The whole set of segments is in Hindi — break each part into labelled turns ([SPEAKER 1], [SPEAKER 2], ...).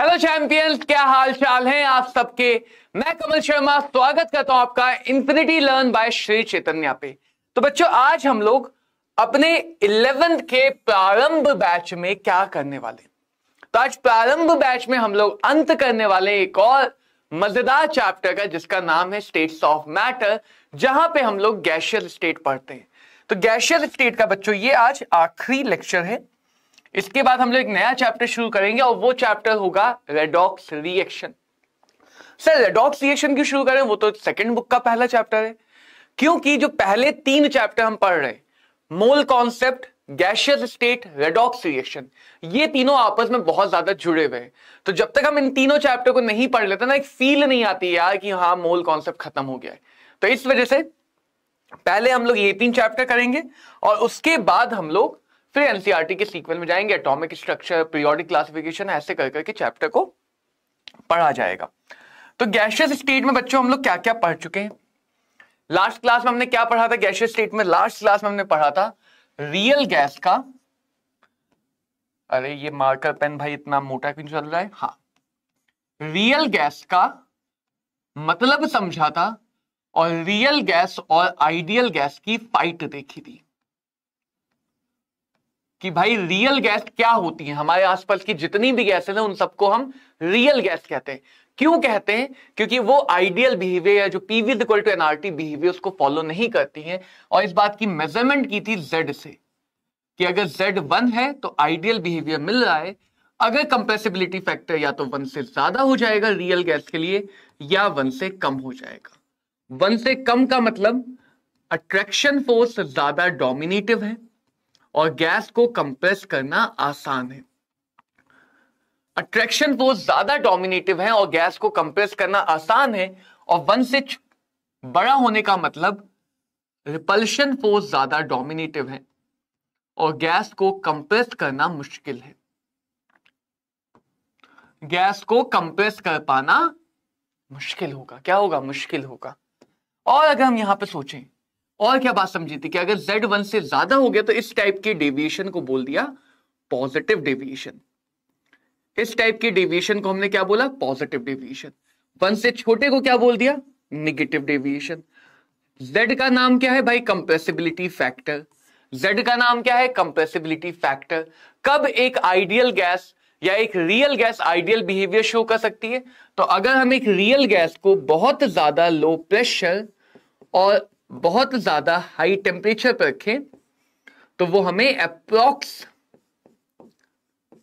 [SPEAKER 1] हेलो चैंपियंस क्या हाल चाल है आप सबके मैं कमल शर्मा स्वागत करता हूं आपका Infinity Learn by Shri Chaitanya पे तो बच्चों आज हम लोग अपने इलेवेंथ के प्रारंभ बैच में क्या करने वाले तो आज प्रारंभ बैच में हम लोग अंत करने वाले एक और मजेदार चैप्टर का जिसका नाम है स्टेट्स ऑफ मैटर जहां पे हम लोग गैशियर स्टेट पढ़ते हैं तो गैशियर स्टेट का बच्चों ये आज आखिरी लेक्चर है इसके बाद हम लोग एक नया चैप्टर शुरू करेंगे और वो चैप्टर होगा redox reaction sir redox reaction क्यों शुरू करें वो तो सेकंड बुक का पहला चैप्टर है क्योंकि जो पहले तीन चैप्टर हम पढ़ रहे mole concept gaseous state redox reaction ये तीनों आपस में बहुत ज्यादा जुड़े हुए हैं तो जब तक हम इन तीनों चैप्टर को नहीं पढ़ लेते ना एक फील नहीं आती यार कि हाँ मोल कॉन्सेप्ट खत्म हो गया है तो इस वजह से पहले हम लोग ये तीन चैप्टर करेंगे और उसके बाद हम लोग फिर एनसीईआरटी e के सीक्वेंस में जाएंगे एटॉमिक स्ट्रक्चर पीरियोडिक क्लासिफिकेशन ऐसे कर करके चैप्टर को पढ़ा जाएगा तो गैशियस स्टेट में बच्चों हम लोग क्या क्या पढ़ चुके हैं लास्ट क्लास में हमने क्या पढ़ा था गैशियस स्टेट में लास्ट क्लास में हमने पढ़ा था रियल गैस का अरे ये मार्कर पेन भाई इतना मोटा क्यों चल रहा है हाँ रियल गैस का मतलब समझा था और रियल गैस और आइडियल गैस की फाइट देखी थी कि भाई रियल गैस क्या होती है हमारे आसपास की जितनी भी गैसेस हैं उन सबको हम रियल गैस कहते हैं क्यों कहते हैं क्योंकि वो आइडियल बिहेवियर या जो PV equal to NRT behaviour उसको फॉलो नहीं करती है और इस बात की मेजरमेंट की थी जेड से कि अगर जेड वन है तो आइडियल बिहेवियर मिल रहा है अगर कंप्रेसिबिलिटी फैक्टर या तो वन से ज्यादा हो जाएगा रियल गैस के लिए या वन से कम हो जाएगा वन से कम का मतलब अट्रैक्शन फोर्स ज्यादा डोमिनेटिव है और गैस को कंप्रेस करना आसान है अट्रैक्शन फोर्स ज्यादा डोमिनेटिव है और गैस को कंप्रेस करना आसान है और वन से बड़ा होने का मतलब रिपल्शन फोर्स ज्यादा डोमिनेटिव है और गैस को कंप्रेस करना मुश्किल है गैस को कंप्रेस कर पाना मुश्किल होगा क्या होगा मुश्किल होगा और अगर हम यहां पे सोचें और क्या बात समझी थी कि अगर जेड वन से ज्यादा हो गया तो इस टाइप की डेविएशन को बोल दिया पॉजिटिव डेविएशन इस टाइप की डेविएशन को हमने क्या बोला पॉजिटिव डेविएशन वन से छोटे को क्या बोल दिया निगेटिव डेविएशन Z का नाम क्या है भाई कंप्रेसिबिलिटी फैक्टर Z का नाम क्या है कंप्रेसिबिलिटी फैक्टर कब एक आइडियल गैस या एक real gas ideal behaviour show कर सकती है तो अगर हम एक रियल गैस को बहुत ज्यादा लो प्रेशर और बहुत ज्यादा हाई टेम्परेचर पर रखें तो वो हमें approx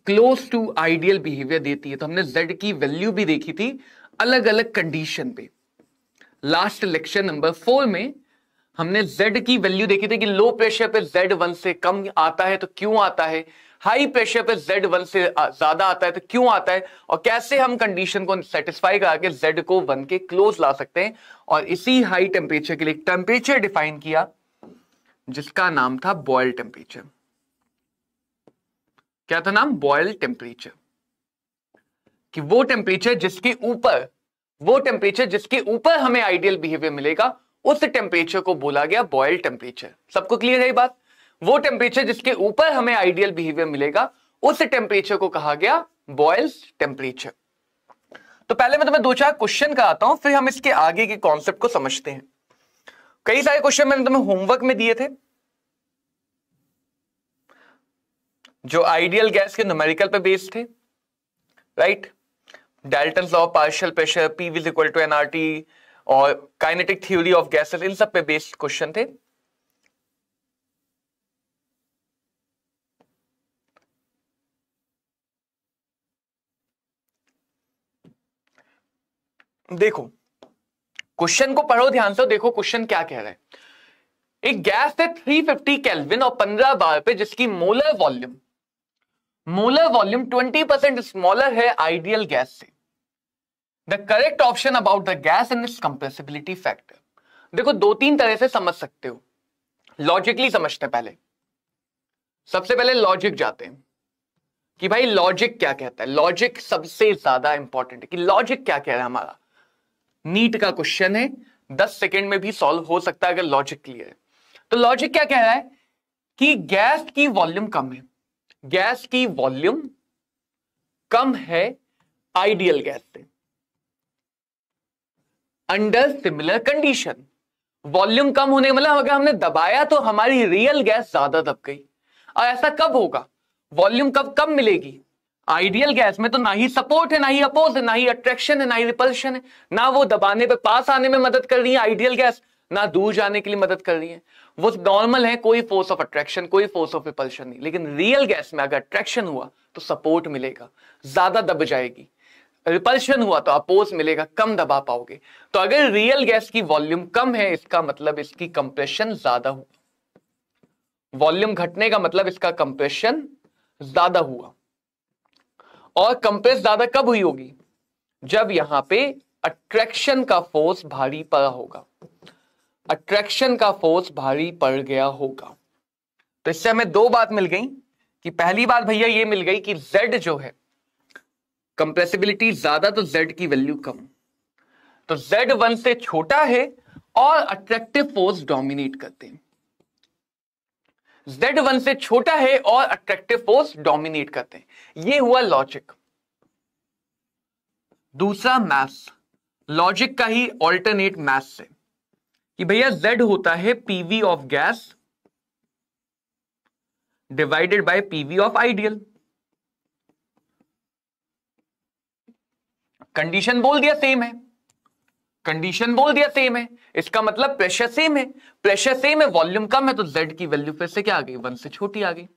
[SPEAKER 1] close to ideal behaviour देती है तो हमने जेड की वैल्यू भी देखी थी अलग अलग कंडीशन पे लास्ट लेक्चर नंबर फोर में हमने जेड की वैल्यू देखी थी कि लो प्रेशर पे जेड वन से कम आता है तो क्यों आता है हाई प्रेशर पे जेड वन से ज्यादा आता है तो क्यों आता है और कैसे हम कंडीशन को सेटिस्फाई करा के जेड को वन के क्लोज ला सकते हैं और इसी हाई टेम्परेचर के लिए टेम्परेचर डिफाइन किया जिसका नाम था बॉयल टेम्परेचर क्या था नाम बॉयल टेम्परेचर कि वो टेम्परेचर जिसके ऊपर वो टेम्परेचर जिसके ऊपर हमें आइडियल बिहेवियर मिलेगा उस टेम्परेचर को बोला गया बॉयल टेम्परेचर सबको क्लियर है बात वो टेम्परेचर जिसके ऊपर हमें आइडियल बिहेवियर मिलेगा उस टेम्परेचर को कहा गया बॉयल्स टेम्परेचर तो पहले मैं तुम्हें दो चार क्वेश्चन का आता हूं फिर हम इसके आगे के कॉन्सेप्ट को समझते हैं कई सारे क्वेश्चन मैंने तुम्हें होमवर्क में दिए थे जो आइडियल गैस के न्यूमेरिकल पे बेस्ड थे right Dalton law partial pressure P V is equal to NRT और काइनेटिक थ्योरी ऑफ गैसेस इन सब पे बेस्ड क्वेश्चन थे देखो क्वेश्चन को पढ़ो ध्यान से देखो क्वेश्चन क्या कह रहा है एक गैस है 350 कैलविन और 15 बार पे जिसकी molar volume molar volume 20 percent smaller है आइडियल गैस से the correct option about the gas and its compressibility factor देखो दो तीन तरह से समझ सकते हो लॉजिकली समझते हैं पहले सबसे पहले लॉजिक जाते हैं कि भाई लॉजिक क्या कहता है लॉजिक सबसे ज्यादा इंपॉर्टेंट है कि लॉजिक क्या कह रहा है हमारा नीट का क्वेश्चन है दस सेकेंड में भी सॉल्व हो सकता है अगर लॉजिक क्लियर है तो लॉजिक क्या कह रहा है कि गैस की वॉल्यूम कम है गैस की वॉल्यूम कम है आइडियल गैस से अंडर सिमिलर कंडीशन वॉल्यूम कम होने मतलब अगर हमने दबाया तो हमारी रियल गैस ज्यादा दब गई और ऐसा कब होगा वॉल्यूम कब कम मिलेगी आइडियल गैस में तो ना ही सपोर्ट है ना ही अपोज है ना ही अट्रैक्शन है ना ही रिपल्शन है ना वो दबाने पे पास आने में मदद कर रही है आइडियल गैस ना दूर जाने के लिए मदद कर रही है वो नॉर्मल है कोई फोर्स ऑफ अट्रैक्शन कोई फोर्स ऑफ रिपल्शन नहीं लेकिन रियल गैस में अगर अट्रैक्शन हुआ तो सपोर्ट मिलेगा ज्यादा दब जाएगी रिपल्शन हुआ तो अपोज मिलेगा कम दबा पाओगे तो अगर रियल गैस की वॉल्यूम कम है इसका मतलब इसकी कंप्रेशन ज्यादा हुआ वॉल्यूम घटने का मतलब इसका कंप्रेशन ज्यादा हुआ और कंप्रेस ज्यादा कब हुई होगी जब यहां पे अट्रैक्शन का फोर्स भारी पड़ा होगा अट्रैक्शन का फोर्स भारी पड़ गया होगा तो इससे हमें दो बात मिल गई कि पहली बात भैया ये मिल गई कि Z जो है कंप्रेसिबिलिटी ज्यादा तो Z की वैल्यू कम तो वन से छोटा है और अट्रैक्टिव फोर्स डोमिनेट करते हैं वन से छोटा है और अट्रैक्टिव फोर्स डोमिनेट करते हैं ये हुआ लॉजिक दूसरा मैथ्स लॉजिक का ही ऑल्टरनेट मैथ से कि भैया z होता है PV of gas divided by PV of ideal condition बोल दिया सेम है कंडीशन बोल दिया सेम है इसका मतलब प्रेशर सेम है प्रेशर सेम है वॉल्यूम कम है तो z की वैल्यू फिर से क्या आ गई वन से छोटी आ गई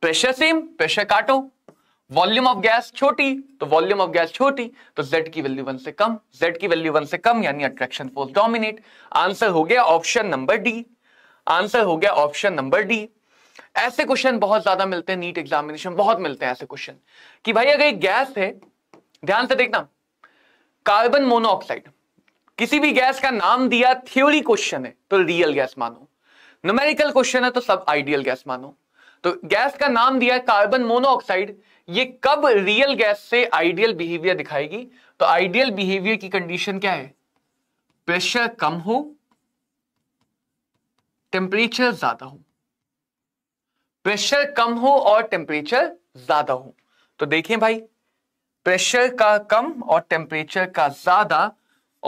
[SPEAKER 1] प्रेशर सेम प्रेशर काटो वॉल्यूम ऑफ गैस छोटी तो वॉल्यूम ऑफ गैस छोटी तो z की वैल्यू वन से कम z की वैल्यू वन से कम यानी अट्रैक्शन फोर्स डोमिनेट आंसर हो गया ऑप्शन नंबर डी आंसर हो गया ऑप्शन नंबर डी ऐसे क्वेश्चन बहुत ज्यादा मिलते हैं नीट एग्जामिनेशन बहुत मिलते हैं ऐसे क्वेश्चन कि भाई अगर एक गैस है ध्यान से देखना कार्बन मोनोऑक्साइड किसी भी गैस का नाम दिया थ्योरी क्वेश्चन है तो रियल गैस मानो न्यूमेरिकल क्वेश्चन है तो सब आइडियल गैस मानो तो गैस का नाम दिया है कार्बन मोनोऑक्साइड ये कब रियल गैस से आइडियल बिहेवियर दिखाएगी तो आइडियल बिहेवियर की कंडीशन क्या है प्रेशर कम हो टेम्परेचर ज्यादा हो प्रेशर कम हो और टेम्परेचर ज्यादा हो तो देखें भाई प्रेशर का कम और टेम्परेचर का ज्यादा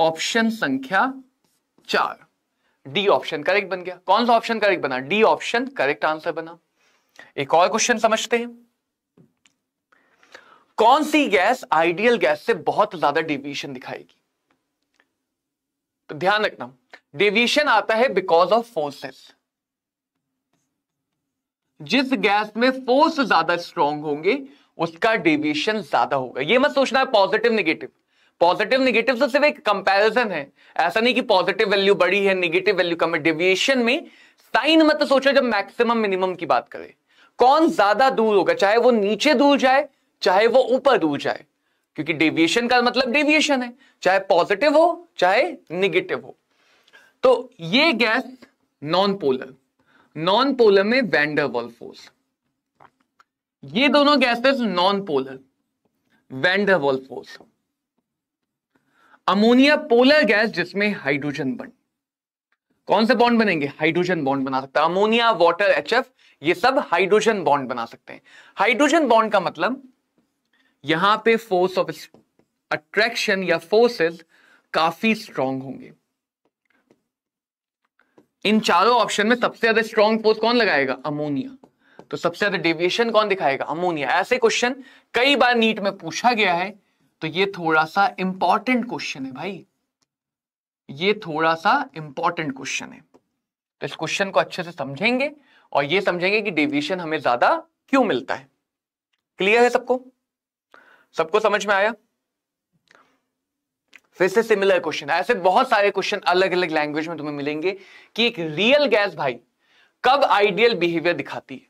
[SPEAKER 1] ऑप्शन संख्या चार डी ऑप्शन करेक्ट बन गया कौन सा ऑप्शन करेक्ट बना डी ऑप्शन करेक्ट आंसर बना एक और क्वेश्चन समझते हैं कौन सी गैस आइडियल गैस से बहुत ज्यादा डेविएशन दिखाएगी तो ध्यान रखना डेविएशन आता है बिकॉज ऑफ फोर्सेस जिस गैस में फोर्स ज्यादा स्ट्रांग होंगे उसका डेविएशन ज्यादा होगा ये मत सोचना है पॉजिटिव निगेटिव पॉजिटिव निगेटिव से सिर्फ एक कंपैरिजन है ऐसा नहीं कि पॉजिटिव वैल्यू बड़ी है निगेटिव वैल्यू कम है डेविएशन में साइन मत सोचो जब मैक्सिमम मिनिमम की बात करें कौन ज्यादा दूर होगा चाहे वो नीचे दूर जाए चाहे वो ऊपर दूर जाए क्योंकि डेविएशन का मतलब डेविएशन है चाहे पॉजिटिव हो चाहे निगेटिव हो तो ये gas non polar non polar में वैंडरवॉल फोर्स ये दोनों gases non polar van der Waal force ammonia polar gas जिसमें हाइड्रोजन बन कौन से बॉन्ड बनेंगे हाइड्रोजन बॉन्ड बना सकता है अमोनिया वाटर एच एफ ये सब हाइड्रोजन बॉन्ड बना सकते हैं हाइड्रोजन बॉन्ड का मतलब यहां पे फोर्स ऑफ अट्रैक्शन या फोर्सेस काफी स्ट्रांग होंगे इन चारों ऑप्शन में सबसे ज्यादा स्ट्रांग फोर्स कौन लगाएगा अमोनिया तो सबसे ज्यादा डेविएशन कौन दिखाएगा अमोनिया ऐसे क्वेश्चन कई बार नीट में पूछा गया है तो ये थोड़ा सा इंपॉर्टेंट क्वेश्चन है भाई ये थोड़ा सा इंपॉर्टेंट क्वेश्चन है तो इस क्वेश्चन को अच्छे से समझेंगे और ये समझेंगे कि डेविएशन हमें ज्यादा क्यों मिलता है क्लियर है सबको सबको समझ में आया फिर से सिमिलर क्वेश्चन ऐसे बहुत सारे क्वेश्चन अलग अलग लैंग्वेज में तुम्हें मिलेंगे कि एक रियल गैस भाई कब आइडियल बिहेवियर दिखाती है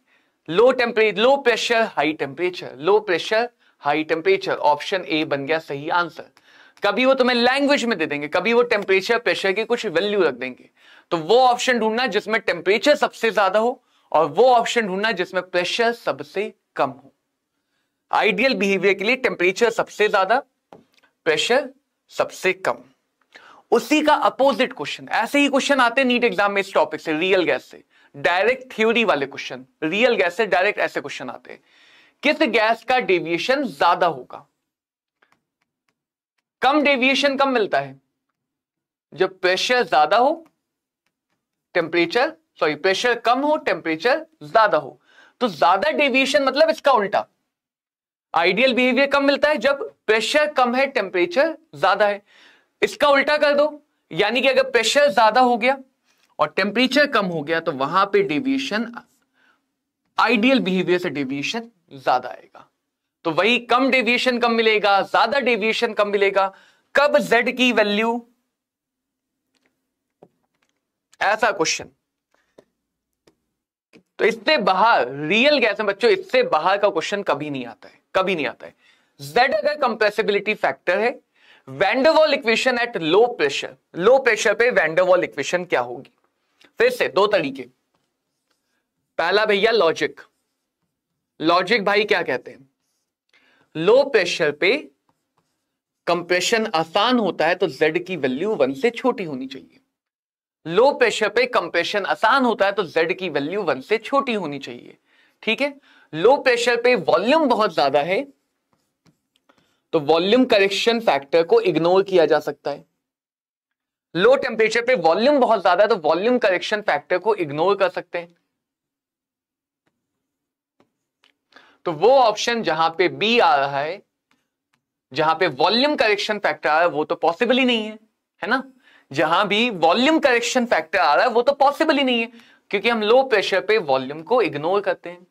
[SPEAKER 1] low temperature low pressure high temperature low pressure high temperature option A बन गया सही आंसर कभी वो तुम्हें लैंग्वेज में दे देंगे कभी वो टेम्परेचर प्रेशर की कुछ वैल्यू रख देंगे तो वो ऑप्शन ढूंढना जिसमें टेम्परेचर सबसे ज्यादा हो और वो ऑप्शन ढूंढना जिसमें प्रेशर सबसे कम हो आइडियल बिहेवियर के लिए टेम्परेचर सबसे ज्यादा प्रेशर सबसे कम उसी का अपोजिट क्वेश्चन ऐसे ही क्वेश्चन आते नीट एग्जाम में इस टॉपिक से रियल गैस से डायरेक्ट थ्योरी वाले क्वेश्चन रियल गैस से डायरेक्ट ऐसे क्वेश्चन आते हैं किस गैस का डेविएशन ज्यादा होगा कम डेविएशन कम मिलता है जब प्रेशर ज्यादा हो टेम्परेचर सॉरी प्रेशर कम हो टेम्परेचर ज्यादा हो तो ज्यादा डेविएशन मतलब इसका उल्टा आइडियल बिहेवियर कम मिलता है जब प्रेशर कम है टेम्परेचर ज्यादा है इसका उल्टा कर दो यानी कि अगर प्रेशर ज्यादा हो गया और टेम्परेचर कम हो गया तो वहां पे डेविएशन आइडियल बिहेवियर से डेविएशन ज्यादा आएगा तो वही कम डेविएशन कम मिलेगा ज्यादा डेविएशन कम मिलेगा कब जेड की वैल्यू ऐसा क्वेश्चन तो इससे बाहर रियल गैस है तो बच्चों इससे बाहर का क्वेश्चन कभी नहीं आता है कभी नहीं आता है जेड अगर कंप्रेसिबिलिटी फैक्टर है van der Waal equation at low pressure low pressure पे वेंडरवॉल इक्वेशन क्या होगी फिर से दो तरीके पहला भैया लॉजिक लॉजिक भाई क्या कहते हैं लो प्रेशर पे कंप्रेशन आसान होता है तो जेड की वैल्यू वन से छोटी होनी चाहिए लो प्रेशर पे कंप्रेशन आसान होता है तो जेड की वैल्यू वन से छोटी होनी चाहिए ठीक है लो प्रेशर पे वॉल्यूम बहुत ज्यादा है तो वॉल्यूम करेक्शन फैक्टर को इग्नोर किया जा सकता है लो टेम्परेचर पे वॉल्यूम बहुत ज्यादा है तो वॉल्यूम करेक्शन फैक्टर को इग्नोर कर सकते हैं तो वो ऑप्शन जहां पे बी आ रहा है जहां पे वॉल्यूम करेक्शन फैक्टर आ रहा है वो तो पॉसिबल ही नहीं है है ना जहां भी वॉल्यूम करेक्शन फैक्टर आ रहा है वो तो पॉसिबल ही नहीं है क्योंकि हम लो प्रेशर पे वॉल्यूम को इग्नोर करते हैं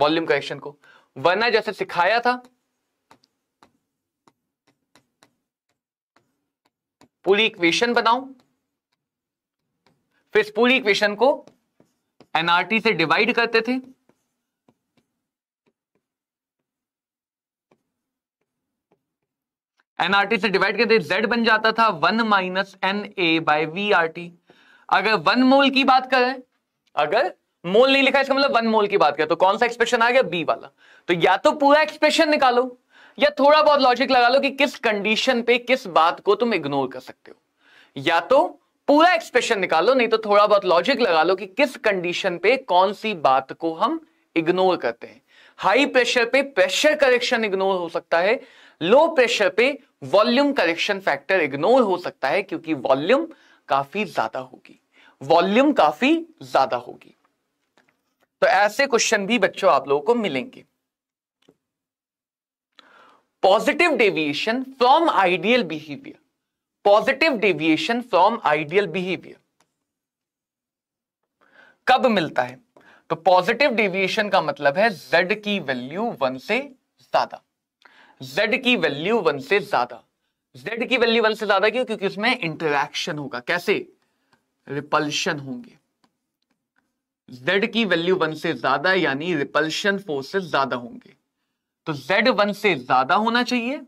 [SPEAKER 1] वॉल्यूम करेक्शन को वरना जैसे सिखाया था पूरी इक्वेशन बनाओ फिर इस पूरी इक्वेशन को एनआरटी से डिवाइड करते थे एनआरटी से डिवाइड करते जेड बन जाता था one minus N A by V R T अगर वन मोल की बात करें अगर मोल नहीं लिखा इसका मतलब वन मोल की बात करें तो कौन सा एक्सप्रेशन आ गया बी वाला तो या तो पूरा एक्सप्रेशन निकालो या थोड़ा बहुत लॉजिक लगा लो कि किस कंडीशन पे किस बात को तुम इग्नोर कर सकते हो या तो पूरा एक्सप्रेशन निकालो नहीं तो थोड़ा बहुत लॉजिक लगा लो कि किस कंडीशन पे कौन सी बात को हम इग्नोर करते हैं हाई प्रेशर पे प्रेशर करेक्शन इग्नोर हो सकता है लो प्रेशर पे वॉल्यूम करेक्शन फैक्टर इग्नोर हो सकता है क्योंकि वॉल्यूम काफी ज्यादा होगी वॉल्यूम काफी ज्यादा होगी तो ऐसे क्वेश्चन भी बच्चों आप लोगों को मिलेंगे positive deviation from ideal behaviour positive deviation from ideal behaviour कब मिलता है तो पॉजिटिव डेविएशन का मतलब है जेड की वैल्यू वन से ज्यादा z की वैल्यू वन से ज्यादा z की वैल्यू वन से ज्यादा क्यों क्योंकि उसमें इंटरेक्शन होगा कैसे रिपल्शन होंगे z की वैल्यू वन से ज्यादा यानी रिपल्शन फोर्सेस ज्यादा होंगे तो z वन से ज्यादा होना चाहिए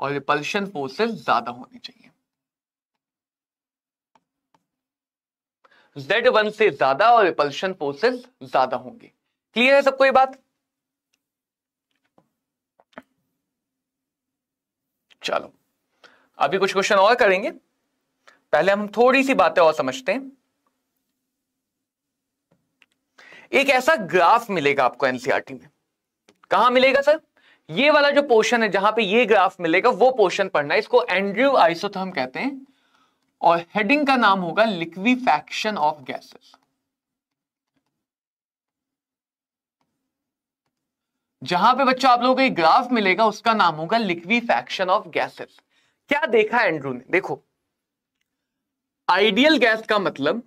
[SPEAKER 1] और रिपल्शन फोर्सेस ज्यादा होने चाहिए z वन से ज्यादा और रिपल्शन फोर्सेस ज्यादा होंगे क्लियर है सबको ये बात चलो अभी कुछ क्वेश्चन और करेंगे पहले हम थोड़ी सी बातें और समझते हैं एक ऐसा ग्राफ मिलेगा आपको एनसीआरटी e में कहा मिलेगा सर ये वाला जो पोर्शन है जहां पे ये ग्राफ मिलेगा वो पोर्शन पढ़ना इसको एंड्रयू आइसोथर्म कहते हैं और हेडिंग का नाम होगा लिक्विफैक्शन ऑफ गैसेस जहां पे बच्चों आप लोगों को एक ग्राफ मिलेगा उसका नाम होगा लिक्विफैक्शन ऑफ गैसेस क्या देखा एंड्रू ने देखो आइडियल गैस का मतलब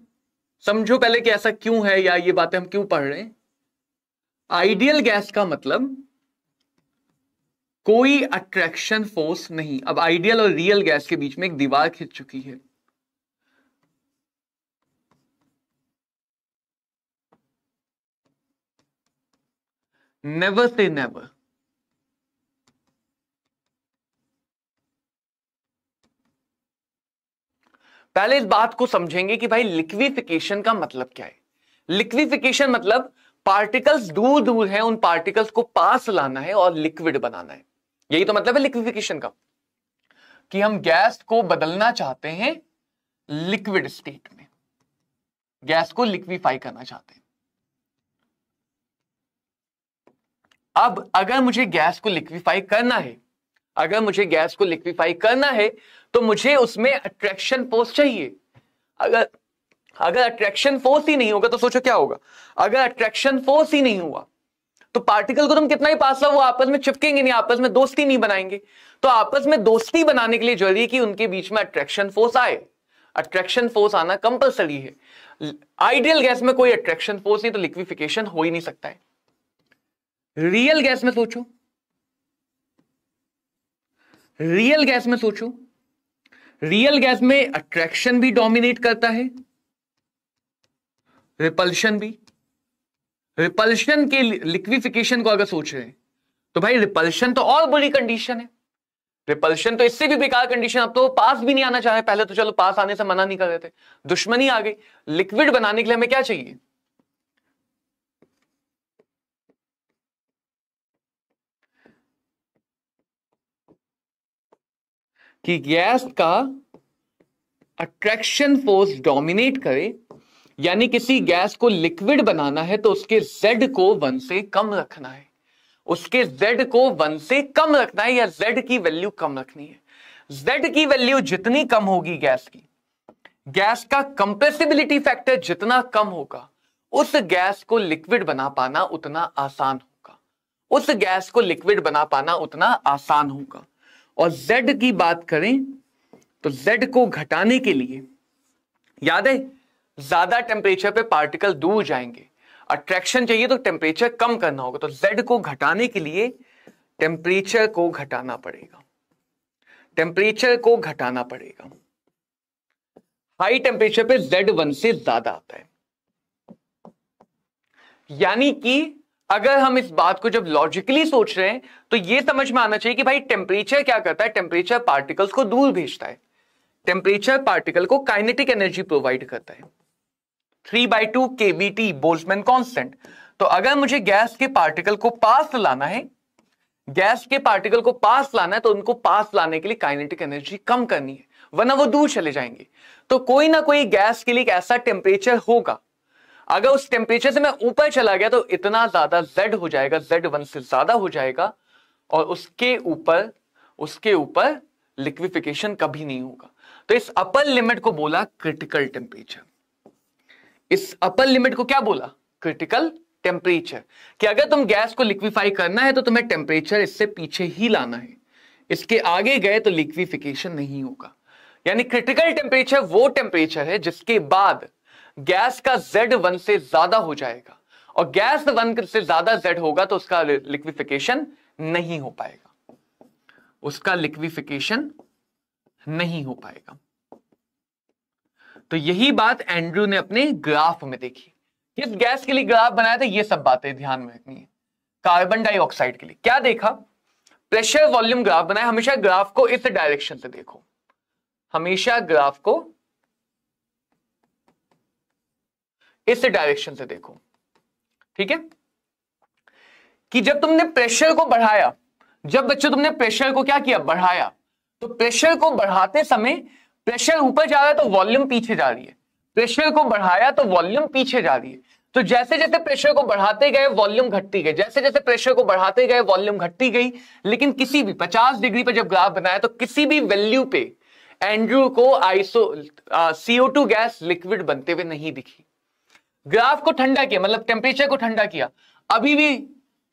[SPEAKER 1] समझो पहले कि ऐसा क्यों है या ये बातें हम क्यों पढ़ रहे हैं आइडियल गैस का मतलब कोई अट्रैक्शन फोर्स नहीं अब आइडियल और रियल गैस के बीच में एक दीवार खिंच चुकी है नेवर से नेवर पहले इस बात को समझेंगे कि भाई लिक्विफिकेशन का मतलब क्या है लिक्विफिकेशन मतलब पार्टिकल्स दूर दूर हैं उन पार्टिकल्स को पास लाना है और लिक्विड बनाना है यही तो मतलब है लिक्विफिकेशन का कि हम गैस को बदलना चाहते हैं लिक्विड स्टेट में गैस को लिक्विफाई करना चाहते हैं अब अगर मुझे गैस को लिक्विफाई करना है अगर मुझे गैस को लिक्विफाई करना है तो मुझे उसमें अट्रैक्शन फोर्स चाहिए अगर अगर अट्रैक्शन फोर्स ही नहीं होगा तो सोचो क्या होगा अगर अट्रैक्शन फोर्स ही नहीं हुआ तो पार्टिकल को तुम कितना ही पास वो आपस में चिपकेंगे नहीं आपस में दोस्ती नहीं बनाएंगे तो आपस में दोस्ती बनाने के लिए जरूरी कि उनके बीच में अट्रैक्शन फोर्स आए अट्रैक्शन फोर्स आना कंपलसरी है आइडियल गैस में कोई अट्रैक्शन फोर्स नहीं तो लिक्विफिकेशन हो ही नहीं सकता है रियल गैस में सोचो रियल गैस में सोचो रियल गैस में अट्रैक्शन भी डोमिनेट करता है रिपल्शन भी रिपल्शन के लिक्विफिकेशन को अगर सोच रहे हैं तो भाई रिपल्शन तो और बुरी कंडीशन है रिपल्शन तो इससे भी बेकार कंडीशन अब तो पास भी नहीं आना चाह रहे पहले तो चलो पास आने से मना नहीं कर रहे थे दुश्मनी आ गई लिक्विड बनाने के लिए हमें क्या चाहिए कि गैस का अट्रैक्शन फोर्स डोमिनेट करे यानी किसी गैस को लिक्विड बनाना है तो उसके जेड को वन से कम रखना है उसके जेड को वन से कम रखना है या जेड की वैल्यू कम रखनी है जेड की वैल्यू जितनी कम होगी गैस की गैस का कंप्रेसिबिलिटी फैक्टर जितना कम होगा उस गैस को लिक्विड बना पाना उतना आसान होगा उस गैस को लिक्विड बना पाना उतना आसान होगा और z की बात करें तो z को घटाने के लिए याद है ज्यादा टेम्परेचर पे पार्टिकल दूर जाएंगे अट्रैक्शन चाहिए तो टेम्परेचर कम करना होगा तो z को घटाने के लिए टेम्परेचर को घटाना पड़ेगा टेम्परेचर को घटाना पड़ेगा हाई टेम्परेचर पे z1 वन से ज्यादा आता है यानी कि अगर हम इस बात को जब लॉजिकली सोच रहे हैं तो ये समझ में आना चाहिए कि भाई टेम्परेचर क्या करता है टेम्परेचर पार्टिकल्स को दूर भेजता है टेम्परेचर पार्टिकल को काइनेटिक एनर्जी प्रोवाइड करता है three by two K B T Boltzmann constant तो अगर मुझे गैस के पार्टिकल को पास लाना है गैस के पार्टिकल को पास लाना है तो उनको पास लाने के लिए काइनेटिक एनर्जी कम करनी है वरना वो दूर चले जाएंगे तो कोई ना कोई गैस के लिए एक ऐसा टेम्परेचर होगा अगर उस टेम्परेचर से मैं ऊपर चला गया तो इतना ज्यादा जेड हो जाएगा जेड वन से ज्यादा हो जाएगा और उसके ऊपर उसके ऊपर लिक्विफिकेशन कभी नहीं होगा तो इस अपर लिमिट को बोला क्रिटिकल टेम्परेचर इस अपर लिमिट को क्या बोला क्रिटिकल टेम्परेचर कि अगर तुम गैस को लिक्विफाई करना है तो तुम्हें टेम्परेचर इससे पीछे ही लाना है इसके आगे गए तो लिक्विफिकेशन नहीं होगा यानी क्रिटिकल टेम्परेचर वो टेम्परेचर है जिसके बाद गैस का जेड वन से ज्यादा हो जाएगा और गैस वन से ज्यादा जेड होगा तो उसका लिक्विफिकेशन नहीं हो पाएगा उसका लिक्विफिकेशन नहीं हो पाएगा तो यही बात एंड्रू ने अपने ग्राफ में देखी किस गैस के लिए ग्राफ बनाया था ये सब बातें ध्यान में रखनी है कार्बन डाइऑक्साइड के लिए क्या देखा प्रेशर वॉल्यूम ग्राफ बनाया हमेशा ग्राफ को इस डायरेक्शन से देखो हमेशा ग्राफ को इस डायरेक्शन से देखो ठीक है कि जब तुमने प्रेशर को बढ़ाया जब बच्चों तुमने प्रेशर को क्या किया बढ़ाया तो प्रेशर को बढ़ाते समय प्रेशर ऊपर जा रहा है तो वॉल्यूम पीछे जा रही है प्रेशर को बढ़ाया तो वॉल्यूम पीछे जा रही है तो जैसे जैसे प्रेशर को बढ़ाते गए वॉल्यूम घटती गई जैसे जैसे प्रेशर को बढ़ाते गए वॉल्यूम घटती गई लेकिन किसी भी 50 डिग्री पर जब ग्राफ बनाया तो किसी भी वैल्यू पे एंड्रू को iso CO two gas liquid बनते हुए नहीं दिखी ग्राफ को ठंडा किया मतलब टेम्परेचर को ठंडा किया अभी भी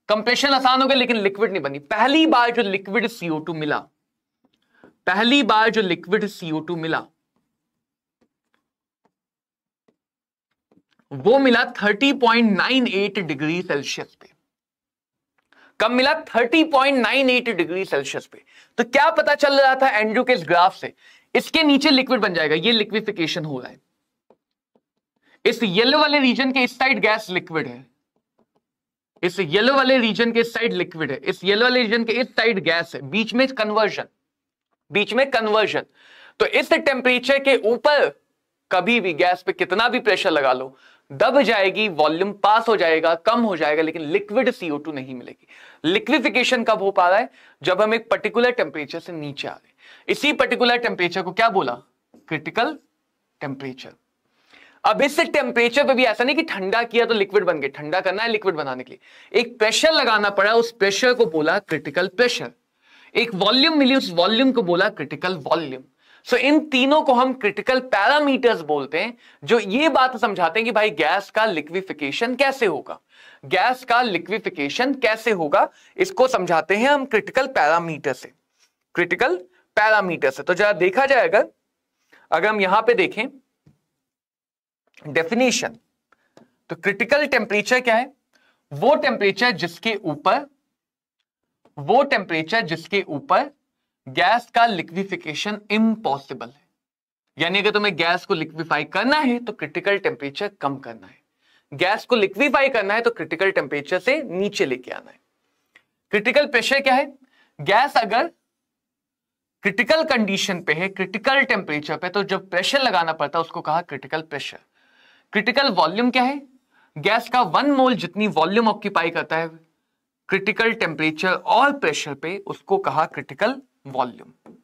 [SPEAKER 1] कंप्रेशन आसान हो गया लेकिन लिक्विड नहीं बनी पहली बार जो लिक्विड टू मिला पहली बार जो लिक्विड टू मिला वो मिला 30.98 डिग्री सेल्सियस पे कब मिला 30.98 डिग्री सेल्सियस पे तो क्या पता चल रहा था एंड्रू के इस ग्राफ से इसके नीचे लिक्विड बन जाएगा ये लिक्विफिकेशन हो रहा है इस येलो वाले रीजन के इस साइड गैस लिक्विड है इस येलो वाले रीजन के इस साइड लिक्विड है इस येलो वाले रीजन के इस साइड गैस है बीच में कन्वर्जन बीच में कन्वर्जन तो इस टेम्परेचर के ऊपर कभी भी गैस पे कितना भी प्रेशर लगा लो दब जाएगी वॉल्यूम पास हो जाएगा कम हो जाएगा लेकिन लिक्विड सीओ टू नहीं मिलेगी लिक्विफिकेशन कब हो पा रहा है जब हम एक पर्टिकुलर टेम्परेचर से नीचे आ गए इसी पर्टिकुलर टेम्परेचर को क्या बोला क्रिटिकल टेम्परेचर अब इससे टेम्परेचर पे भी ऐसा नहीं कि ठंडा किया तो लिक्विड बन गए ठंडा करना है लिक्विड बनाने के लिए एक प्रेशर लगाना पड़ा उस प्रेशर को बोला क्रिटिकल प्रेशर एक वॉल्यूम मिली उस वॉल्यूम को बोला क्रिटिकल वॉल्यूम सो so, इन तीनों को हम क्रिटिकल पैरामीटर्स बोलते हैं जो ये बात समझाते हैं कि भाई गैस का लिक्विफिकेशन कैसे होगा गैस का लिक्विफिकेशन कैसे होगा इसको समझाते हैं हम क्रिटिकल पैरामीटर से क्रिटिकल पैरामीटर से तो जरा देखा जाए अगर अगर हम यहां पे देखें डेफिनेशन तो क्रिटिकल टेम्परेचर क्या है वो टेम्परेचर जिसके ऊपर वो टेम्परेचर जिसके ऊपर गैस का लिक्विफिकेशन इम्पॉसिबल है यानी अगर तुम्हें गैस को लिक्विफाई करना है तो क्रिटिकल टेम्परेचर कम करना है गैस को लिक्विफाई करना है तो क्रिटिकल टेम्परेचर से नीचे लेके आना है क्रिटिकल प्रेशर क्या है गैस अगर क्रिटिकल कंडीशन पे है क्रिटिकल टेम्परेचर पे तो जब प्रेशर लगाना पड़ता है उसको कहा क्रिटिकल प्रेशर क्रिटिकल वॉल्यूम क्या है गैस का वन मोल जितनी वॉल्यूम ऑक्यूपाई करता है क्रिटिकल टेम्परेचर और प्रेशर पे उसको कहा क्रिटिकल वॉल्यूम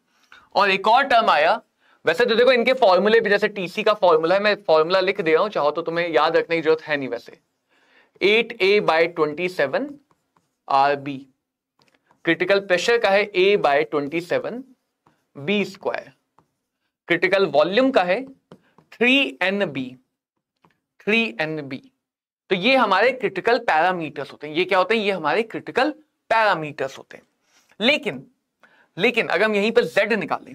[SPEAKER 1] और एक और टर्म आया वैसे तो देखो इनके फॉर्मूले भी जैसे टीसी का फॉर्मूला है मैं फॉर्मूला लिख दे रहा हूं चाहो तो तुम्हें याद रखने की जरूरत है नहीं वैसे eight A by twenty seven R B critical pressure का है A by twenty seven B square critical volume का है three N B three N B तो ये हमारे क्रिटिकल पैरामीटर्स होते हैं ये क्या होते हैं ये हमारे क्रिटिकल पैरामीटर्स होते हैं लेकिन लेकिन अगर हम यहीं पर z निकालें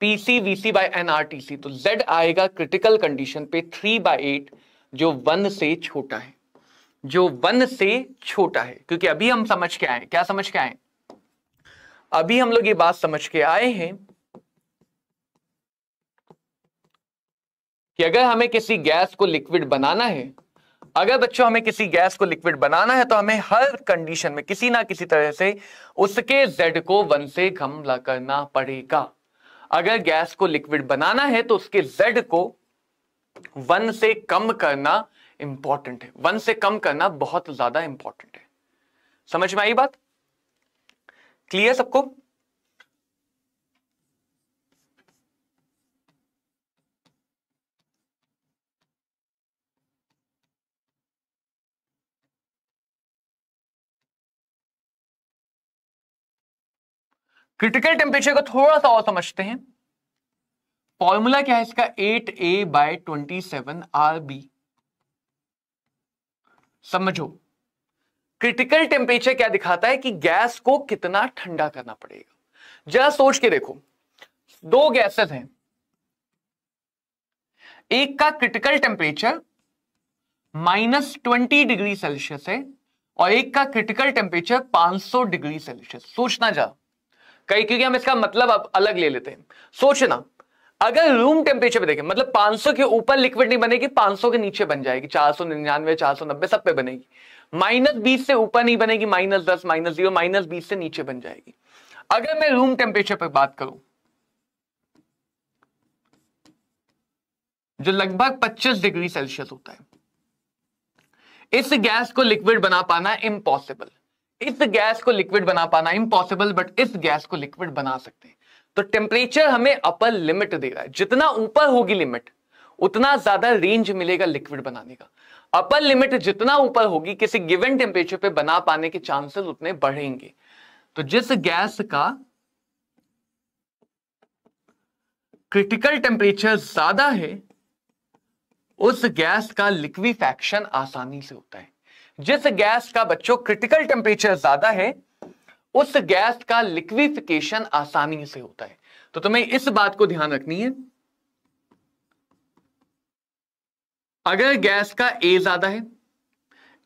[SPEAKER 1] पीसी वीसी बाय एनआरटीसी तो z आएगा क्रिटिकल कंडीशन पे थ्री बाय एट जो वन से छोटा है जो वन से छोटा है क्योंकि अभी हम समझ के आए क्या समझ के आए अभी हम लोग ये बात समझ के आए हैं कि अगर हमें किसी गैस को लिक्विड बनाना है अगर बच्चों हमें किसी गैस को लिक्विड बनाना है तो हमें हर कंडीशन में किसी ना किसी तरह से उसके जेड को वन से हमला करना पड़ेगा अगर गैस को लिक्विड बनाना है तो उसके जेड को वन से कम करना इंपॉर्टेंट है वन से कम करना बहुत ज्यादा इंपॉर्टेंट है समझ में आई बात क्लियर सबको क्रिटिकल टेम्परेचर को थोड़ा सा और समझते हैं फॉर्मूला क्या है इसका eight A by twenty seven R B समझो क्रिटिकल टेम्परेचर क्या दिखाता है कि गैस को कितना ठंडा करना पड़ेगा जरा सोच के देखो दो गैसेस हैं एक का critical temperature minus twenty degree Celsius है और एक का क्रिटिकल टेम्परेचर 500 डिग्री सेल्सियस सोचना जा कई क्योंकि हम इसका मतलब अलग ले लेते हैं सोचना अगर रूम टेम्परेचर पे देखें मतलब 500 के ऊपर लिक्विड नहीं बनेगी 500 के नीचे बन जाएगी चार चार सौ निन्यानवे सौ नब्बे सब पे बनेगी माइनस बीस से ऊपर नहीं बनेगी माइनस दस माइनस जीरो माइनस बीस से नीचे बन जाएगी अगर मैं रूम टेम्परेचर पर बात करूं जो लगभग 25 डिग्री सेल्सियस होता है इस गैस को लिक्विड बना पाना इम्पॉसिबल इस गैस को लिक्विड बना पाना इम्पॉसिबल बट इस गैस को लिक्विड बना सकते हैं तो टेम्परेचर हमें अपर लिमिट दे रहा है जितना ऊपर होगी लिमिट उतना ज्यादा रेंज मिलेगा लिक्विड बनाने का अपर लिमिट जितना ऊपर होगी किसी गिवन टेम्परेचर पे बना पाने के चांसेस उतने बढ़ेंगे तो जिस गैस का क्रिटिकल टेम्परेचर ज्यादा है उस गैस का लिक्विफैक्शन आसानी से होता है जिस गैस का बच्चों क्रिटिकल टेम्परेचर ज्यादा है उस गैस का लिक्विफिकेशन आसानी से होता है तो तुम्हें इस बात को ध्यान रखनी है अगर गैस का ए ज्यादा है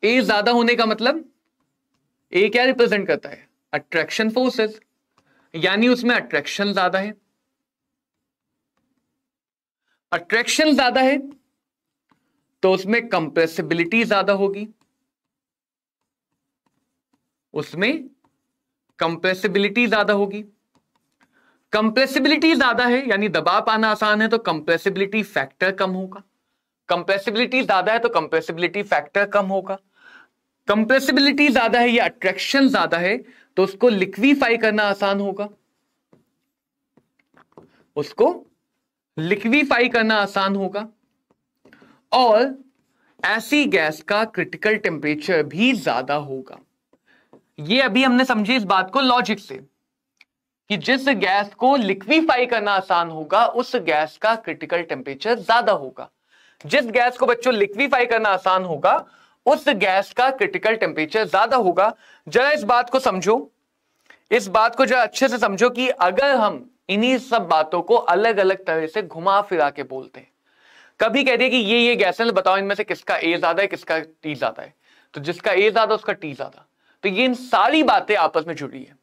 [SPEAKER 1] ए ज्यादा होने का मतलब ए क्या रिप्रेजेंट करता है अट्रैक्शन फोर्सेस यानी उसमें अट्रैक्शन ज्यादा है अट्रैक्शन ज्यादा है तो उसमें कंप्रेसिबिलिटी ज्यादा होगी उसमें कंप्रेसिबिलिटी ज्यादा होगी कंप्रेसिबिलिटी ज्यादा है यानी दबाव पाना आसान है तो कंप्रेसिबिलिटी फैक्टर कम होगा कंप्रेसिबिलिटी ज्यादा है तो कंप्रेसिबिलिटी फैक्टर कम होगा कंप्रेसिबिलिटी ज्यादा है या अट्रैक्शन ज्यादा है तो उसको लिक्विफाई करना आसान होगा उसको लिक्विफाई करना आसान होगा और ऐसी गैस का क्रिटिकल टेम्परेचर भी ज्यादा होगा ये अभी हमने समझी इस बात को लॉजिक से कि जिस गैस को लिक्विफाई करना आसान होगा उस गैस का क्रिटिकल टेम्परेचर ज्यादा होगा जिस गैस को बच्चों लिक्विफाई करना आसान होगा उस गैस का क्रिटिकल टेम्परेचर ज्यादा होगा जरा इस बात को समझो इस बात को जरा अच्छे से समझो कि अगर हम इन्हीं सब बातों को अलग अलग तरह से घुमा फिरा के बोलते हैं कभी कह दिए कि ये ये गैस है बताओ इनमें से किसका ए ज्यादा है किसका टी ज्यादा है तो जिसका ए ज्यादा उसका टी ज्यादा तो ये इन सारी बातें आपस में जुड़ी है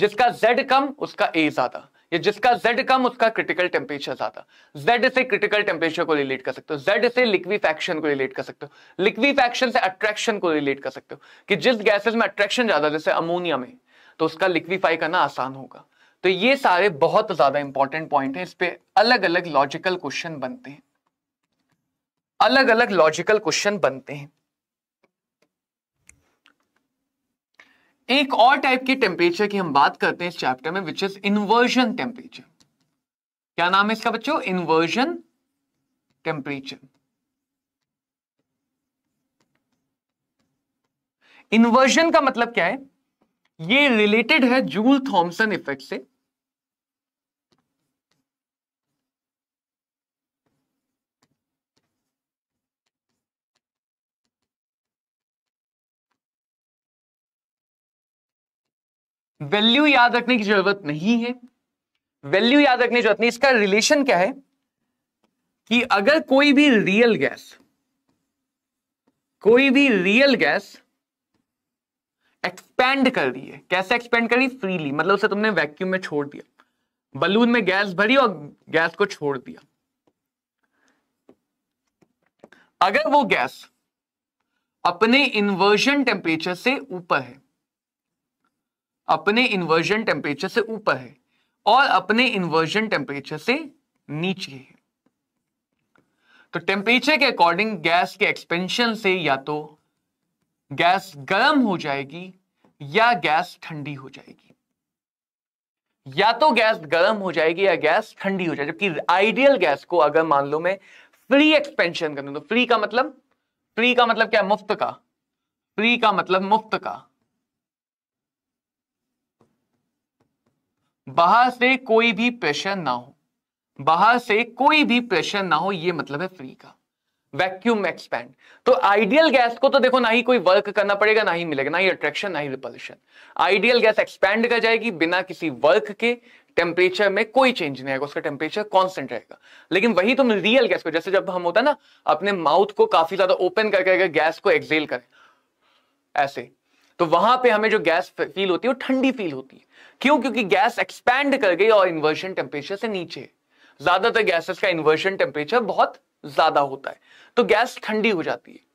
[SPEAKER 1] जिसका z कम उसका a ज्यादा या जिसका z कम उसका क्रिटिकल टेम्परेचर ज्यादा z से क्रिटिकल टेम्परेचर को रिलेट कर सकते हो z से फैक्शन को रिलेट कर सकते हो फैक्शन से अट्रैक्शन को रिलेट कर सकते हो कि जिस गैसेस में अट्रैक्शन ज्यादा जैसे अमोनिया में तो उसका लिक्विफाई करना आसान होगा तो ये सारे बहुत ज्यादा इंपॉर्टेंट पॉइंट है इस पर अलग अलग लॉजिकल क्वेश्चन बनते हैं अलग अलग लॉजिकल क्वेश्चन बनते हैं एक और टाइप की टेम्परेचर की हम बात करते हैं इस चैप्टर में विच इज इन्वर्जन टेम्परेचर क्या नाम है इसका बच्चों इन्वर्जन टेम्परेचर इन्वर्जन का मतलब क्या है ये रिलेटेड है जूल थॉम्सन इफेक्ट से वैल्यू याद रखने की जरूरत नहीं है वैल्यू याद रखने की जरूरत नहीं इसका रिलेशन क्या है कि अगर कोई भी रियल गैस कोई भी रियल गैस एक्सपेंड कर रही है कैसे एक्सपेंड कर है फ्रीली मतलब उसे तुमने वैक्यूम में छोड़ दिया बलून में गैस भरी और गैस को छोड़ दिया अगर वो गैस अपने इन्वर्जन टेम्परेचर से ऊपर है अपने इन्वर्जन टेम्परेचर से ऊपर है और अपने इन्वर्जन टेम्परेचर से नीचे है तो टेम्परेचर के अकॉर्डिंग गैस के एक्सपेंशन से या तो गैस गर्म हो जाएगी या गैस ठंडी हो जाएगी या तो गैस गर्म हो जाएगी या गैस ठंडी हो जाएगी जबकि आइडियल गैस को अगर मान लो मैं फ्री एक्सपेंशन कर तो फ्री का मतलब फ्री का मतलब क्या मुफ्त का फ्री का मतलब मुफ्त का बाहर से कोई भी प्रेशर ना हो बाहर से कोई भी प्रेशर ना हो ये मतलब है फ्री का वैक्यूम एक्सपैंड तो आइडियल गैस को तो देखो ना ही कोई वर्क करना पड़ेगा ना ही मिलेगा ना ही अट्रैक्शन ना ही रिपल्शन आइडियल गैस एक्सपैंड कर जाएगी बिना किसी वर्क के टेम्परेचर में कोई चेंज नहीं आएगा उसका टेम्परेचर कॉन्स्टेंट रहेगा लेकिन वही तुम रियल गैस को जैसे जब हम होता है ना अपने माउथ को काफी ज्यादा ओपन करके अगर गैस को एक्सेल करें ऐसे तो वहां पे हमें जो गैस फील होती है वो ठंडी फील होती है क्यों क्योंकि गैस एक्सपैंड कर गई और इन्वर्शन टेम्परेचर से नीचे ज्यादातर गैसेस का इन्वर्शन टेम्परेचर बहुत ज्यादा होता है तो गैस ठंडी हो जाती है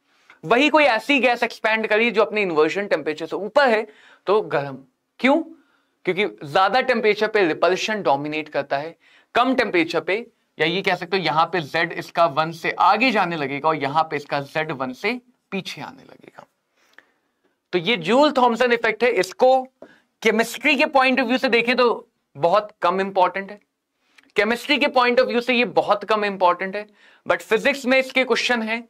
[SPEAKER 1] वही कोई ऐसी गैस एक्सपैंड करी जो अपने इन्वर्शन टेम्परेचर से ऊपर है तो गर्म क्यों क्योंकि ज्यादा टेम्परेचर पे रिपल्शन डोमिनेट करता है कम टेम्परेचर पे या ये कह सकते हो यहां पे जेड इसका वन से आगे जाने लगेगा और यहां पे इसका जेड वन से पीछे आने लगेगा तो ये जूल थॉमसन इफेक्ट है इसको केमिस्ट्री के पॉइंट ऑफ व्यू से देखें तो बहुत कम इंपॉर्टेंट है केमिस्ट्री के पॉइंट ऑफ व्यू से ये बहुत कम इंपॉर्टेंट है बट फिजिक्स में इसके क्वेश्चन हैं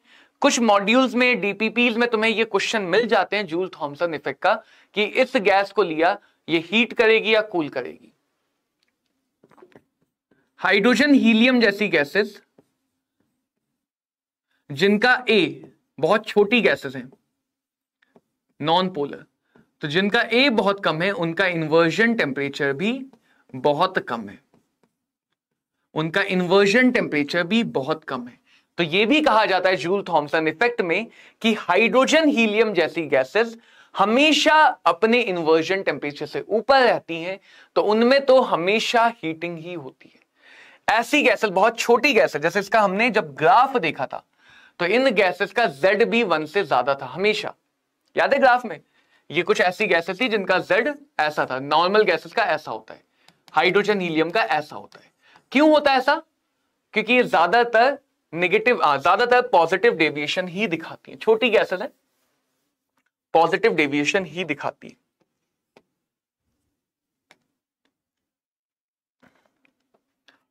[SPEAKER 1] कुछ मॉड्यूल्स में डीपीपीज में तुम्हें ये क्वेश्चन मिल जाते हैं जूल थॉमसन इफेक्ट का कि इस गैस को लिया ये हीट करेगी या कूल करेगी हाइड्रोजन हीलियम जैसी गैसेस जिनका ए बहुत छोटी गैसेस हैं नॉन पोलर तो जिनका ए बहुत कम है उनका इन्वर्जन टेम्परेचर भी बहुत कम है उनका इन्वर्जन टेम्परेचर भी बहुत कम है तो यह भी कहा जाता है जूल थॉम्सन इफेक्ट में कि हाइड्रोजन हीलियम जैसी गैसेस हमेशा अपने इन्वर्जन टेम्परेचर से ऊपर रहती हैं तो उनमें तो हमेशा हीटिंग ही होती है ऐसी गैसेस बहुत छोटी गैसेस जैसे इसका हमने जब ग्राफ देखा था तो इन गैसेस का जेड भी वन से ज्यादा था हमेशा याद है ग्राफ में ये कुछ ऐसी गैसेस थी जिनका जेड ऐसा था नॉर्मल गैसेस का ऐसा होता है हाइड्रोजन हीलियम का ऐसा होता है क्यों होता है ऐसा क्योंकि ये ज्यादातर नेगेटिव ज्यादातर पॉजिटिव डेविएशन ही दिखाती है छोटी गैसेस है पॉजिटिव डेविएशन ही दिखाती है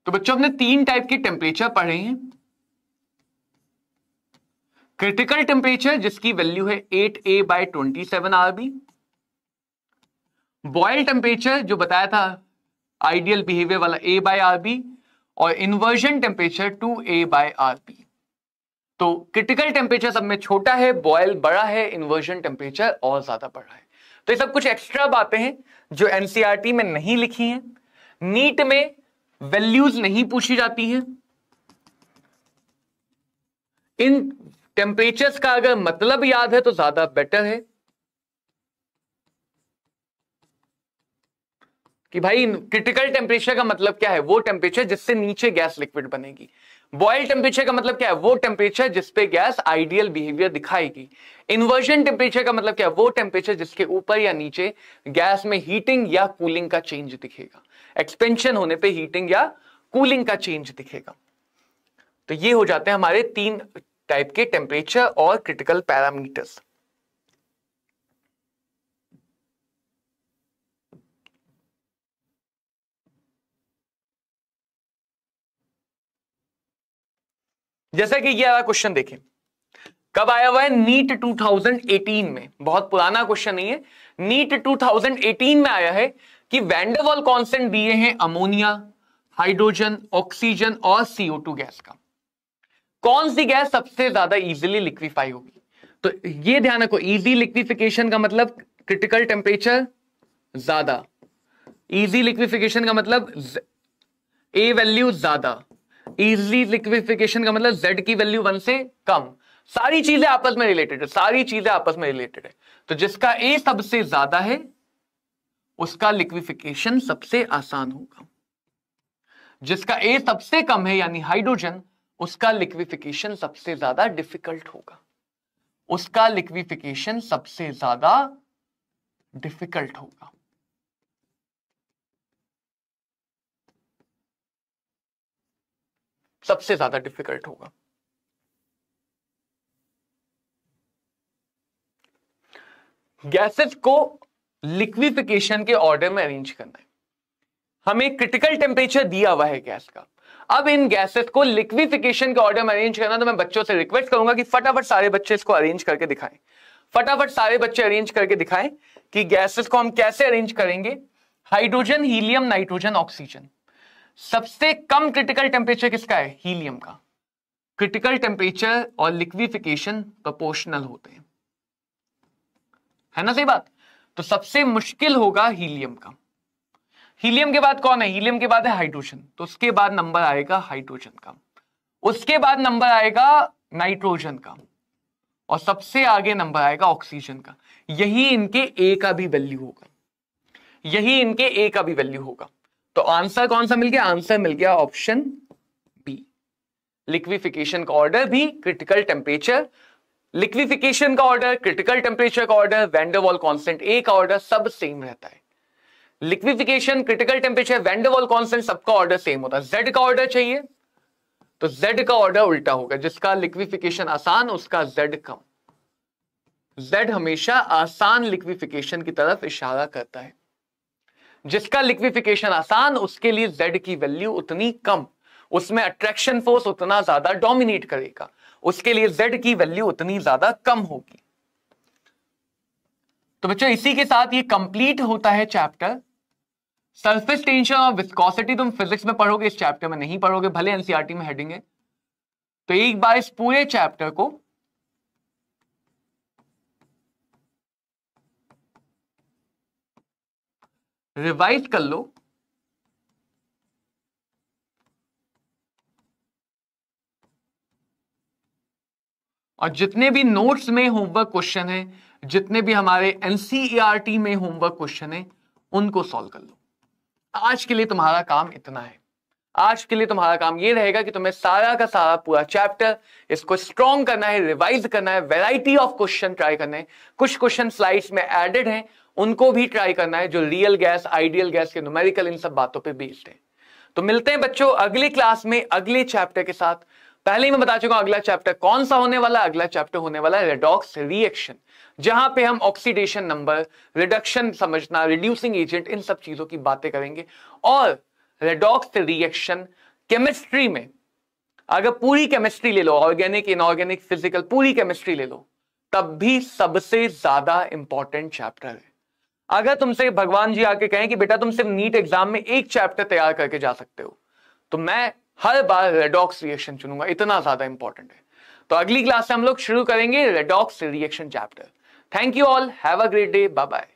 [SPEAKER 1] तो बच्चों हमने तीन टाइप के टेम्परेचर पढ़े हैं क्रिटिकल टेम्परेचर जिसकी वैल्यू है eight a by twenty seven R b Boyle temperature जो बताया था आइडियल बिहेवियर वाला ए बाय आर बी और inversion temperature two a by R b तो क्रिटिकल टेम्परेचर सब में छोटा है बॉयल बड़ा है इन्वर्जन टेम्परेचर और ज्यादा बड़ा है तो ये सब कुछ एक्स्ट्रा बातें हैं जो एनसीईआरटी e में नहीं लिखी हैं नीट में वैल्यूज नहीं पूछी जाती हैं इन टेम्परेचर्स का अगर मतलब याद है तो ज्यादा बेटर है कि भाई क्रिटिकल टेम्परेचर का मतलब क्या है वो टेम्परेचर जिससे नीचे गैस लिक्विड बनेगी बॉयल टेम्परेचर का मतलब क्या है वो टेम्परेचर जिसपे गैस आइडियल बिहेवियर दिखाएगी इन्वर्जन टेम्परेचर का मतलब क्या है वो टेम्परेचर जिसके ऊपर या नीचे गैस में हीटिंग या कूलिंग का चेंज दिखेगा एक्सपेंशन होने पर हीटिंग या कूलिंग का चेंज दिखेगा तो ये हो जाते हैं हमारे तीन टाइप के टेम्परेचर और क्रिटिकल पैरामीटर्स जैसा कि यह क्वेश्चन देखें कब आया हुआ है नीट 2018 में बहुत पुराना क्वेश्चन नहीं है नीट 2018 में आया है कि वैंडरवॉल कॉन्सेंट दिए हैं अमोनिया हाइड्रोजन ऑक्सीजन और सीओ टू गैस का कौन सी गैस सबसे ज्यादा इजिली लिक्विफाई होगी तो ये ध्यान रखो इजी लिक्विफिकेशन का मतलब क्रिटिकल टेम्परेचर ज्यादा इजी लिक्विफिकेशन का मतलब ए वैल्यू ज्यादा इजी लिक्विफिकेशन का मतलब जेड की वैल्यू वन से कम सारी चीजें आपस में रिलेटेड है सारी चीजें आपस में रिलेटेड है तो जिसका ए सबसे ज्यादा है उसका लिक्विफिकेशन सबसे आसान होगा जिसका ए सबसे कम है यानी हाइड्रोजन उसका लिक्विफिकेशन सबसे ज्यादा डिफिकल्ट होगा उसका लिक्विफिकेशन सबसे ज्यादा डिफिकल्ट होगा सबसे ज्यादा डिफिकल्ट होगा गैसेस को लिक्विफिकेशन के ऑर्डर में अरेंज करना है हमें क्रिटिकल टेम्परेचर दिया हुआ है गैस का अब इन गैसेस को लिक्विफिकेशन के ऑर्डर में अरेंज करना तो मैं बच्चों से रिक्वेस्ट करूंगा कि फटाफट सारे बच्चे इसको अरेंज करके दिखाएं फटाफट सारे बच्चे अरेंज करके दिखाएं कि गैसेस को हम कैसे अरेंज करेंगे हाइड्रोजन हीलियम नाइट्रोजन ऑक्सीजन सबसे कम क्रिटिकल टेम्परेचर किसका है हीलियम का क्रिटिकल टेम्परेचर और लिक्विफिकेशन प्रोपोर्शनल होते हैं है ना सही बात तो सबसे मुश्किल होगा हीलियम का हीलियम के बाद कौन है हीलियम के बाद है हाइड्रोजन तो उसके बाद नंबर आएगा हाइड्रोजन का उसके बाद नंबर आएगा नाइट्रोजन का और सबसे आगे नंबर आएगा ऑक्सीजन का यही इनके ए का भी वैल्यू होगा यही इनके ए का भी वैल्यू होगा तो आंसर कौन सा मिल गया आंसर मिल गया ऑप्शन बी लिक्विफिकेशन का ऑर्डर भी क्रिटिकल टेम्परेचर लिक्विफिकेशन का ऑर्डर क्रिटिकल टेम्परेचर का ऑर्डर वेंडरवॉल कॉन्स्टेंट ए का ऑर्डर सब सेम रहता है liquefaction critical temperature van der Waals constant सबका ऑर्डर सेम होता है जेड का ऑर्डर चाहिए तो जेड का ऑर्डर उल्टा होगा जिसका लिक्विफिकेशन आसान उसका जेड कम जेड हमेशा आसान लिक्विफिकेशन की तरफ इशारा करता है जिसका लिक्विफिकेशन आसान उसके लिए जेड की वैल्यू उतनी कम उसमें अट्रैक्शन फोर्स उतना ज्यादा डोमिनेट करेगा उसके लिए जेड की वैल्यू उतनी ज्यादा कम होगी तो बच्चों इसी के साथ ये कंप्लीट होता है चैप्टर सरफेस टेंशन और विस्कोसिटी तुम फिजिक्स में पढ़ोगे इस चैप्टर में नहीं पढ़ोगे भले एनसीआरटी e में हेडिंग है तो एक बार इस पूरे चैप्टर को रिवाइज कर लो और जितने भी नोट्स में होमवर्क क्वेश्चन है जितने भी हमारे एनसीईआरटी e में होमवर्क क्वेश्चन है उनको सॉल्व कर लो आज के लिए तुम्हारा काम इतना है आज के लिए तुम्हारा काम ये रहेगा कि तुम्हें सारा का सारा पूरा चैप्टर इसको स्ट्रॉन्ग करना है रिवाइज करना है वेराइटी ऑफ क्वेश्चन ट्राई करने कुछ क्वेश्चन स्लाइड्स में एडेड हैं उनको भी ट्राई करना है जो रियल गैस आइडियल गैस के न्यूमेरिकल इन सब बातों पे बेस्ड है तो मिलते हैं बच्चों अगली क्लास में अगले चैप्टर के साथ पहले ही मैं बता चुका हूं अगला चैप्टर कौन सा होने वाला अगला चैप्टर होने वाला है रेडॉक्स रिएक्शन जहां पे हम ऑक्सीडेशन नंबर रिडक्शन समझना रिड्यूसिंग एजेंट इन सब चीजों की बातें करेंगे और रेडॉक्स रिएक्शन केमिस्ट्री में अगर पूरी केमिस्ट्री ले लो ऑर्गेनिक इनऑर्गेनिक फिजिकल पूरी केमिस्ट्री ले लो तब भी सबसे ज्यादा इंपॉर्टेंट चैप्टर है अगर तुमसे भगवान जी आके कहें कि बेटा तुम सिर्फ नीट एग्जाम में एक चैप्टर तैयार करके जा सकते हो तो मैं हर बार रेडॉक्स रिएक्शन चुनूंगा इतना ज्यादा इंपॉर्टेंट है तो अगली क्लास से हम लोग शुरू करेंगे redox reaction chapter Thank you all. Have a great day. Bye bye.